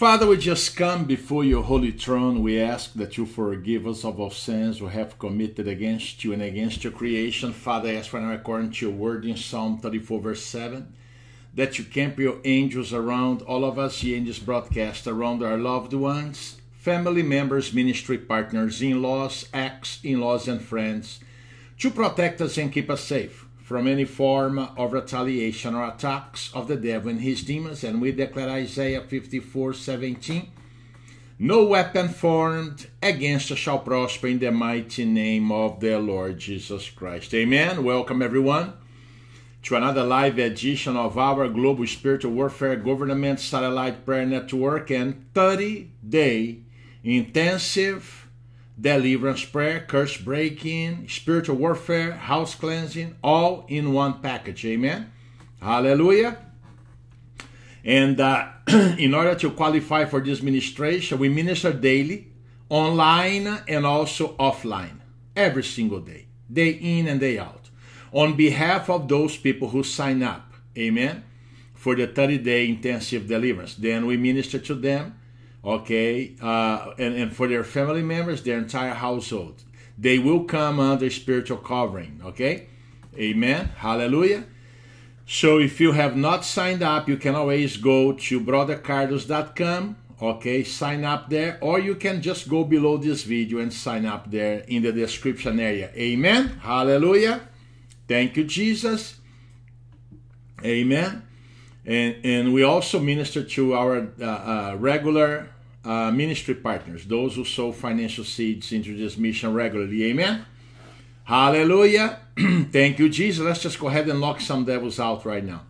Father, we just come before your holy throne. We ask that you forgive us of our sins we have committed against you and against your creation. Father, as for now, according to your word in Psalm 34, verse 7, that you camp your angels around all of us, the angels broadcast around our loved ones, family members, ministry partners, in laws, ex in laws, and friends, to protect us and keep us safe from any form of retaliation or attacks of the devil and his demons. And we declare Isaiah 54 17. No weapon formed against us shall prosper in the mighty name of the Lord Jesus Christ. Amen. Welcome, everyone, to another live edition of our Global Spiritual Warfare Government Satellite Prayer Network and 30 day intensive deliverance prayer, curse breaking, spiritual warfare, house cleansing, all in one package. Amen. Hallelujah. And uh, in order to qualify for this ministration, we minister daily, online, and also offline, every single day, day in and day out, on behalf of those people who sign up. Amen. For the 30 day intensive deliverance. Then we minister to them okay, uh, and, and for their family members, their entire household. They will come under spiritual covering, okay? Amen. Hallelujah. So if you have not signed up, you can always go to brothercardos.com, okay, sign up there, or you can just go below this video and sign up there in the description area. Amen. Hallelujah. Thank you, Jesus. Amen and and we also minister to our uh, uh, regular uh, ministry partners, those who sow financial seeds into this mission regularly. Amen. Hallelujah. Thank you, Jesus. Let's just go ahead and lock some devils out right now.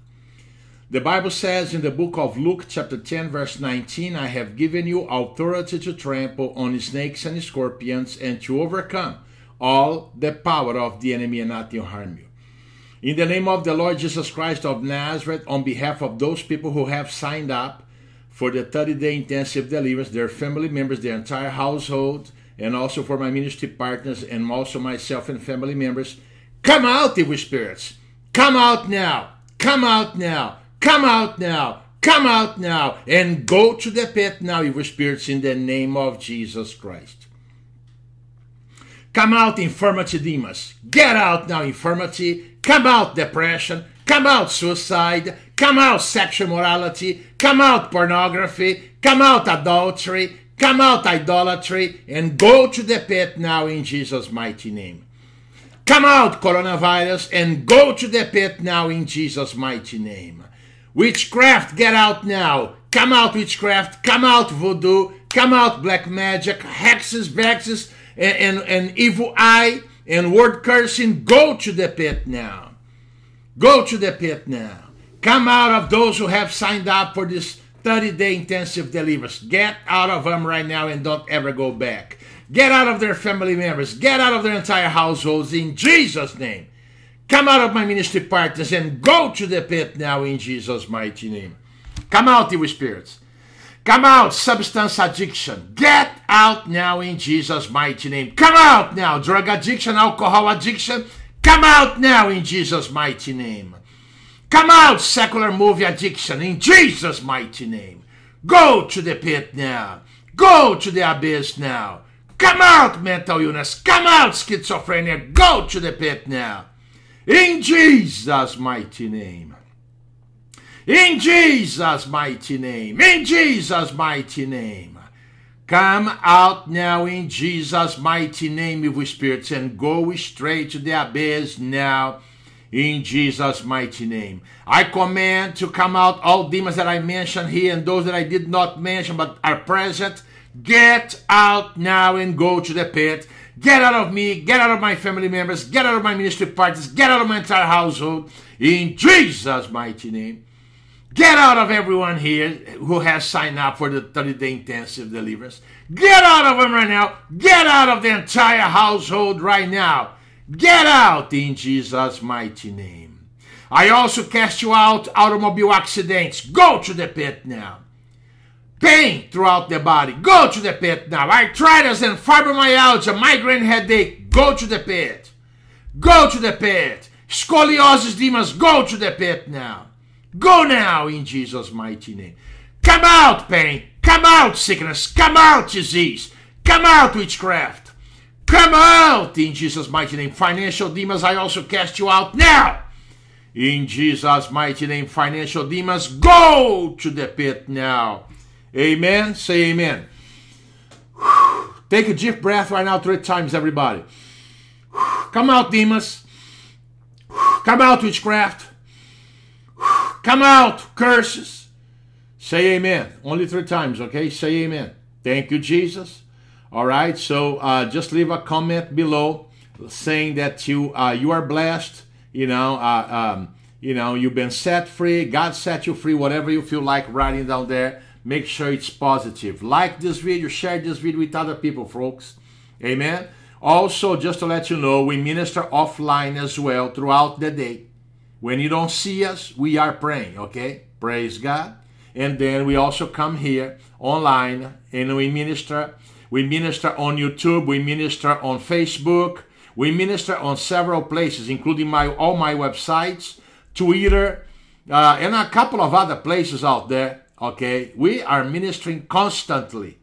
The Bible says in the book of Luke, chapter 10, verse 19, I have given you authority to trample on snakes and scorpions and to overcome all the power of the enemy, and not to harm you. In the name of the Lord Jesus Christ of Nazareth, on behalf of those people who have signed up for the 30 day intensive deliverance, their family members, their entire household, and also for my ministry partners and also myself and family members, come out, evil spirits! Come out now! Come out now! Come out now! Come out now! And go to the pit now, evil spirits, in the name of Jesus Christ. Come out, infirmity demons. Get out now, infirmity Come out depression, come out suicide, come out sexual morality, come out pornography, come out adultery, come out idolatry, and go to the pit now in Jesus' mighty name. Come out, coronavirus, and go to the pit now in Jesus' mighty name. Witchcraft, get out now. Come out, witchcraft. Come out, voodoo. Come out, black magic, hexes, vexes, and, and, and evil eye and word cursing, go to the pit now. Go to the pit now. Come out of those who have signed up for this 30 day intensive deliverance. Get out of them right now and don't ever go back. Get out of their family members. Get out of their entire households in Jesus' name. Come out of my ministry partners and go to the pit now in Jesus' mighty name. Come out, evil spirits. Come out, substance addiction. Get out now in Jesus' mighty name. Come out now, drug addiction, alcohol addiction. Come out now in Jesus' mighty name. Come out, secular movie addiction, in Jesus' mighty name. Go to the pit now. Go to the abyss now. Come out, mental illness. Come out, schizophrenia. Go to the pit now. In Jesus' mighty name. In Jesus' mighty name. In Jesus' mighty name. Come out now in Jesus' mighty name, evil spirits, and go straight to the abyss now in Jesus' mighty name. I command to come out all demons that I mentioned here and those that I did not mention but are present. Get out now and go to the pit. Get out of me. Get out of my family members. Get out of my ministry parties. Get out of my entire household. In Jesus' mighty name. Get out of everyone here who has signed up for the 30 day intensive deliverance. Get out of them right now. Get out of the entire household right now. Get out in Jesus' mighty name. I also cast you out, automobile accidents. Go to the pit now. Pain throughout the body. Go to the pit now. Arthritis and fibromyalgia, migraine headache. Go to the pit. Go to the pit. Scoliosis demons. Go to the pit now. Go now in Jesus' mighty name. Come out, pain. Come out, sickness. Come out, disease. Come out, witchcraft. Come out in Jesus' mighty name. Financial demons, I also cast you out now. In Jesus' mighty name, financial demons, go to the pit now. Amen. Say amen. Take a deep breath right now, three times, everybody. Come out, demons. Come out, witchcraft. Come out, curses. Say amen. Only three times, okay? Say amen. Thank you, Jesus. All right, so uh, just leave a comment below saying that you uh, you are blessed. You know, uh, um, you know, you've been set free. God set you free. Whatever you feel like writing down there, make sure it's positive. Like this video, share this video with other people, folks. Amen. Also, just to let you know, we minister offline as well throughout the day. When you don't see us, we are praying, okay? Praise God. And then we also come here online and we minister. We minister on YouTube, we minister on Facebook, we minister on several places, including my all my websites, Twitter, uh, and a couple of other places out there. Okay, we are ministering constantly.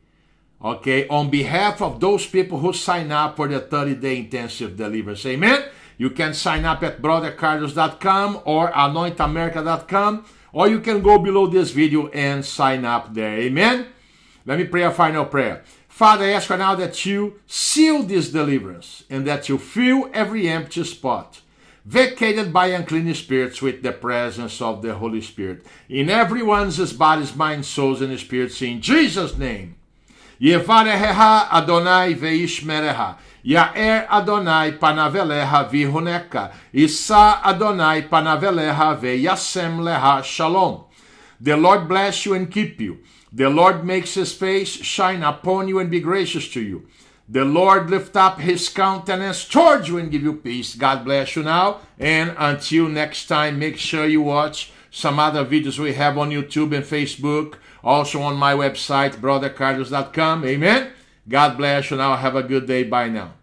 Okay, on behalf of those people who sign up for the 30 day intensive deliverance. Amen. You can sign up at brothercarlos.com or anointamerica.com, or you can go below this video and sign up there. Amen? Let me pray a final prayer. Father, I ask right now that you seal this deliverance and that you fill every empty spot vacated by unclean spirits with the presence of the Holy Spirit in everyone's bodies, minds, souls, and spirits in Jesus' name. Adonai Yaer Adonai panaveleha vihuneka. Isa Adonai panaveleha veyasem leha shalom. The Lord bless you and keep you. The Lord makes his face shine upon you and be gracious to you. The Lord lift up his countenance towards you and give you peace. God bless you now. And until next time, make sure you watch some other videos we have on YouTube and Facebook. Also on my website, brothercarlos.com. Amen. God bless you now. Have a good day. Bye now.